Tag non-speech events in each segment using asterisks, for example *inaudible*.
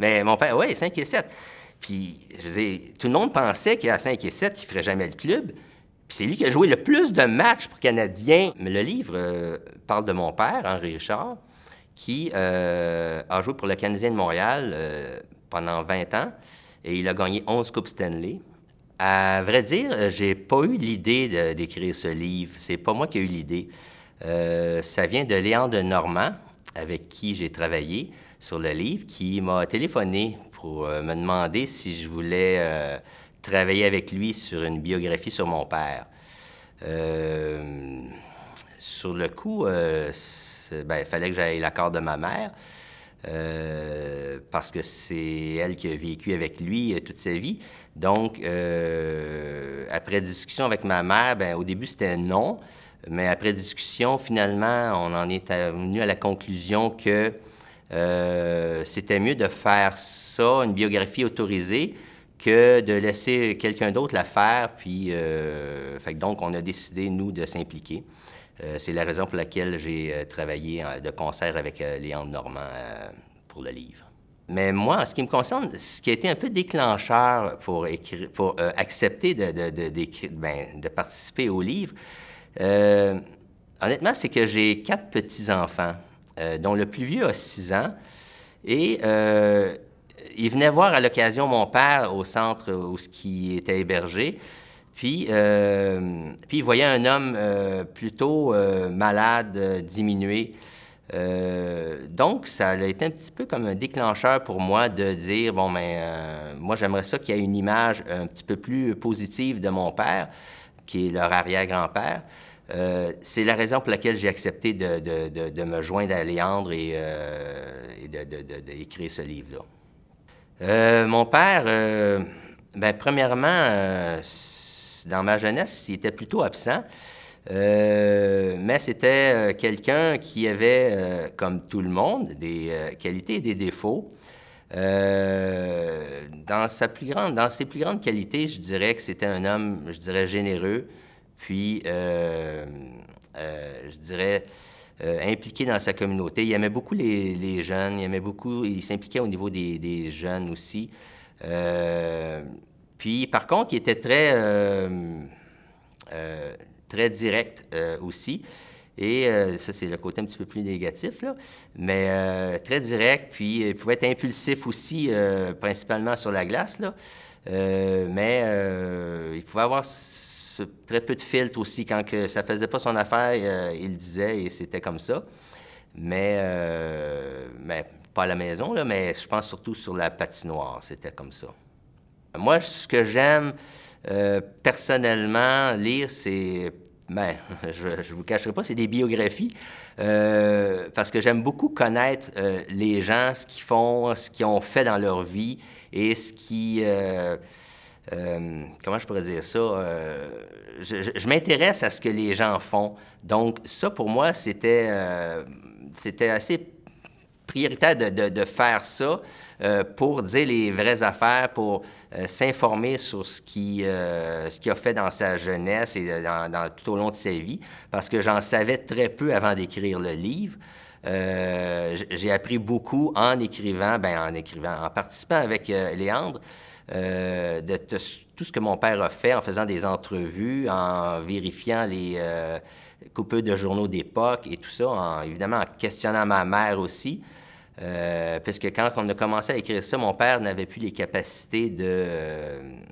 Mais mon père, oui, 5 et 7. Puis, je veux tout le monde pensait qu'à 5 et 7, qu'il ne ferait jamais le club. Puis c'est lui qui a joué le plus de matchs pour Canadiens. Mais le livre euh, parle de mon père, Henri Richard, qui euh, a joué pour le Canadien de Montréal euh, pendant 20 ans et il a gagné 11 Coupes Stanley. À vrai dire, j'ai pas eu l'idée d'écrire ce livre. C'est pas moi qui ai eu l'idée. ça vient de Léon de Normand, avec qui j'ai travaillé sur le livre qui m'a téléphoné pour euh, me demander si je voulais euh, travailler avec lui sur une biographie sur mon père. Euh, sur le coup, il ben, fallait que j'aille l'accord de ma mère. parce que c'est elle qui a vécu avec lui toute sa vie. Donc, après discussion avec ma mère, ben, au début, c'était non. Mais après discussion, finalement, on en est venu à la conclusion que euh, c'était mieux de faire ça, une biographie autorisée, que de laisser quelqu'un d'autre la faire. Puis, euh, donc, on a décidé, nous, de s'impliquer. Euh, c'est la raison pour laquelle j'ai travaillé de concert avec Léandre Normand pour le livre. Mais moi, en ce qui me concerne, ce qui a été un peu déclencheur pour, pour accepter de, ben, de, participer au livre, honnêtement, c'est que j'ai quatre petits-enfants. Euh, dont le plus vieux a 6 ans. Et euh, il venait voir à l'occasion mon père au centre où il était hébergé. Puis, euh, puis il voyait un homme plutôt malade, diminué. donc, ça a été un petit peu comme un déclencheur pour moi de dire, bon, mais ben, moi j'aimerais ça qu'il y ait une image un petit peu plus positive de mon père, qui est leur arrière-grand-père. Euh, c'est la raison pour laquelle j'ai accepté de, me joindre à Léandre et, euh, d'écrire ce livre-là. Euh, mon père, ben, premièrement, dans ma jeunesse, il était plutôt absent, mais c'était quelqu'un qui avait, comme tout le monde, des qualités et des défauts. dans, dans ses plus grandes qualités, je dirais que c'était un homme, je dirais, généreux, puis euh, euh, je dirais, euh, impliqué dans sa communauté. Il aimait beaucoup les, jeunes, il aimait beaucoup, il s'impliquait au niveau des, jeunes aussi. puis, par contre, il était très, très direct aussi. Et ça, c'est le côté un petit peu plus négatif, là, mais très direct. Puis, il pouvait être impulsif aussi, principalement sur la glace, là, mais il pouvait avoir très peu de filtres aussi. Quand que ça faisait pas son affaire, euh, il disait et c'était comme ça. Mais, euh, mais pas à la maison, mais je pense surtout sur la patinoire, c'était comme ça. Moi, ce que j'aime euh, personnellement lire, c'est, ben, *laughs* je ne vous cacherai pas, c'est des biographies, parce que j'aime beaucoup connaître les gens, ce qu'ils font, ce qu'ils ont fait dans leur vie et ce qui euh, comment je pourrais dire ça, euh, je, m'intéresse à ce que les gens font. Donc, ça, pour moi, c'était, euh, c'était assez prioritaire de, faire ça pour dire les vraies affaires, pour s'informer sur ce qu'il qui a fait dans sa jeunesse et dans, tout au long de sa vie, parce que j'en savais très peu avant d'écrire le livre. Euh, j'ai appris beaucoup en écrivant, ben en écrivant, en participant avec euh, Léandre euh, de tout ce que mon père a fait en faisant des entrevues, en vérifiant les coupures de journaux d'époque et tout ça, en, évidemment en questionnant ma mère aussi. puisque quand on a commencé à écrire ça, mon père n'avait plus les capacités de,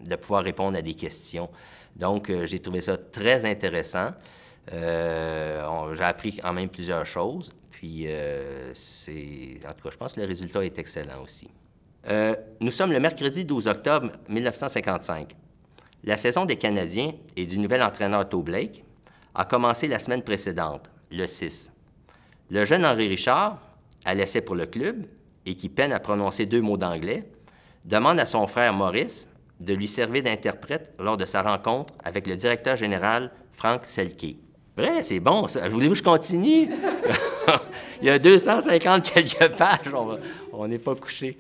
de, pouvoir répondre à des questions. Donc, j'ai trouvé ça très intéressant. j'ai appris quand même plusieurs choses. Puis, euh, c'est. En tout cas, je pense que le résultat est excellent aussi. Euh, nous sommes le mercredi 12 octobre 1955. La saison des Canadiens et du nouvel entraîneur Toe Blake a commencé la semaine précédente, le 6. Le jeune Henri Richard, à l'essai pour le club et qui peine à prononcer deux mots d'anglais, demande à son frère Maurice de lui servir d'interprète lors de sa rencontre avec le directeur général Frank Selke. Vrai, c'est bon, Voulez-vous que je continue? *laughs* *laughs* Il y a 250 quelques pages, on n'est pas couché.